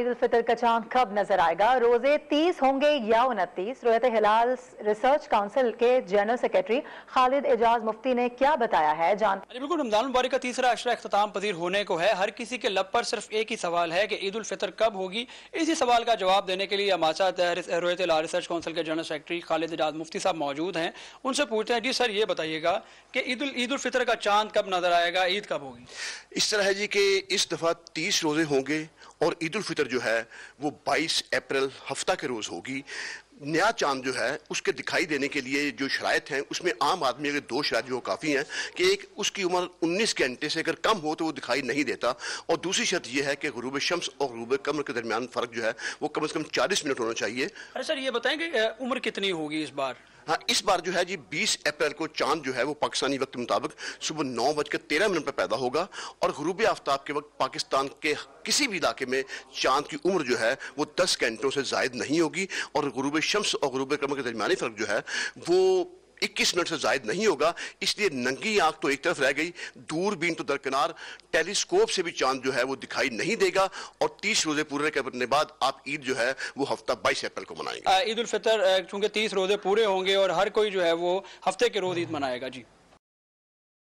ईद फितर का चांद कब नजर आएगा रोजे 30 होंगे या उनतीस रोहत हिलाल रिसर्च काउंसिल के जनरल सेक्रेटरी खालिद एजाज मुफ्ती ने क्या बताया है जान बिल्कुल रमजान मुबारक का तीसरा अशरा अख्ताम पजीर होने को है हर किसी के लब पर सिर्फ एक ही सवाल है कि ईद उल फितर कब होगी इसी सवाल का जवाब देने के लिए हमारा रोयत हिलाल रिसर्च काउंसिल के जनरल सेक्रेटरी खालिद एजाज मुफ्ती साहब मौजूद हैं उनसे पूछते हैं जी सर ये बताइएगा कि ईद उल ईद उल फितर का चांद कब नजर आएगा ईद कब होगी इस तरह है जी कि इस दफा तीस रोजे होंगे और ईद उल फितर जो है वो 22 अप्रैल हफ्ता के रोज़ होगी नया चांद जो है उसके दिखाई देने के लिए जो शरात हैं उसमें आम आदमी अगर दो शरात जो काफ़ी हैं कि एक उसकी उम्र उन्नीस घंटे से अगर कम हो तो वो दिखाई नहीं देता और दूसरी शर्त यह है कि गरूब शम्स और गरूब कमर के दरमियान फ़र्क जो है वो कम अज़ कम चालीस मिनट होना चाहिए अरे सर ये बताएं कि उम्र कितनी होगी इस बार हाँ इस बार जो है जी 20 अप्रैल को चांद जो है वो पाकिस्तानी वक्त के मुताबिक सुबह नौ बजकर तेरह मिनट पर पैदा होगा और गरूब आफ्ताब के वक्त पाकिस्तान के किसी भी इलाके में चांद की उम्र जो है वो दस घंटों से जायद नहीं होगी और गरूब शम्स और गरूब कमर के दरमिया फ़र्क जो है वो 21 मिनट से जायद नहीं होगा इसलिए नंगी आंख तो एक तरफ रह गई दूरबीन तो दरकिनार टेलीस्कोप से भी चांद जो है वो दिखाई नहीं देगा और तीस रोजे पूरे करने बाद आप ईद जो है वो हफ्ता बाईस अप्रैल को मनाएंगे ईद उल फितर चूंकि तीस रोजे पूरे होंगे और हर कोई जो है वो हफ्ते के रोज ईद मनाएगा जी